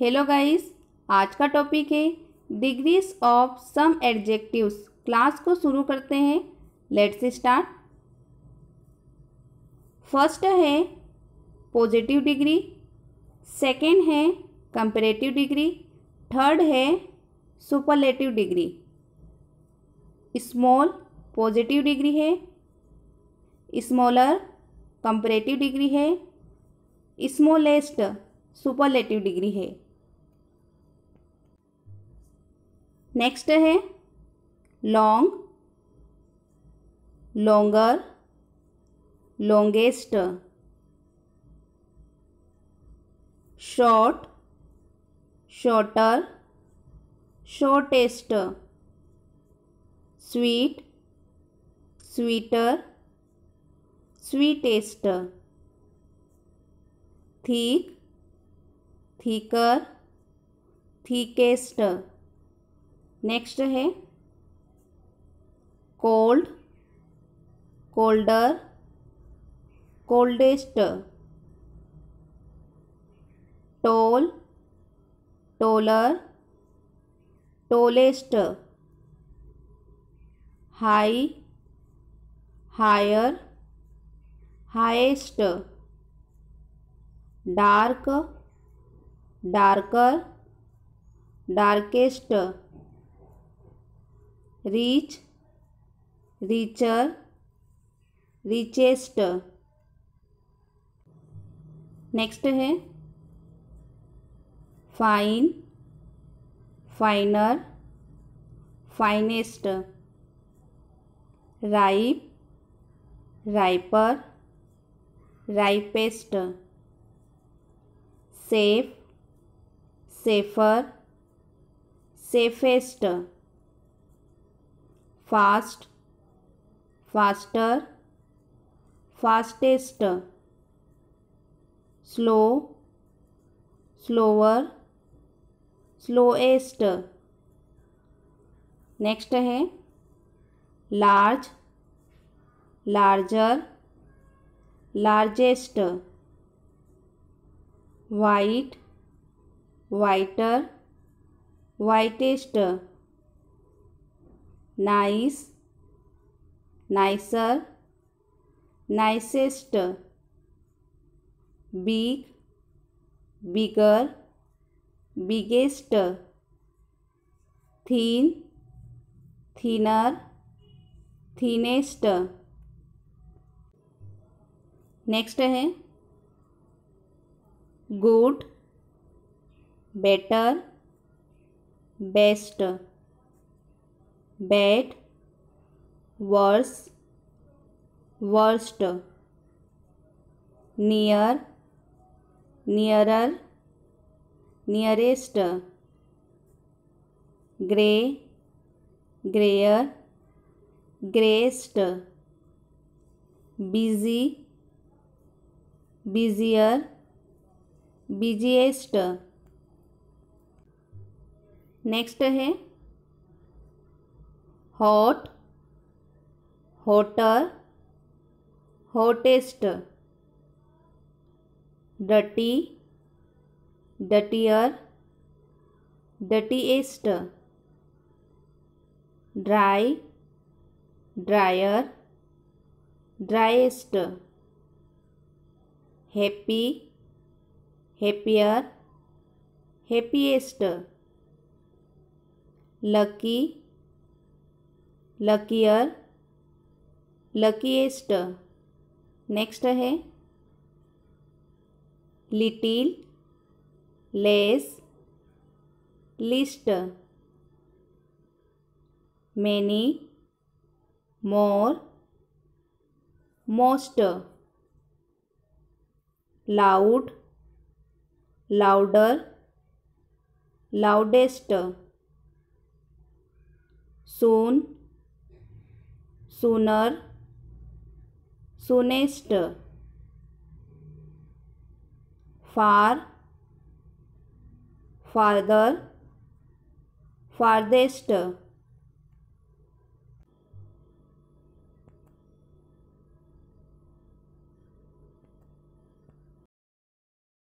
hello guys आज का topic है degrees of some adjectives class को शुरू करते हैं लेट्स स्टार्ट फर्स्ट है पॉजिटिव डिग्री सेकेंड है कंपेरेटिव डिग्री थर्ड है superlative degree small positive degree है स्मॉलर कंपेरेटिव डिग्री है स्मॉलेस्ट सुपरलेटिव डिग्री है नेक्स्ट है long longer longest short shorter shortest sweet sweeter sweetest thick thicker thickest next है cold colder coldest tall taller tallest high higher highest dark darker darkest rich richer richest next है fine finer finest ripe riper ripest safe safer safest fast faster fastest slow slower slowest next है large larger largest white whiter whitest nice nicer nicest big bigger biggest thin thinner thinnest next है good better best bad worse worst near nearer nearest grey greyer greyest busy busier busiest next है hot hotter hottest डटी dirtier dirtiest dry drier driest happy happier happiest lucky luckier luckiest next है little less least many more most loud louder loudest soon sooner soonest फार farther farthest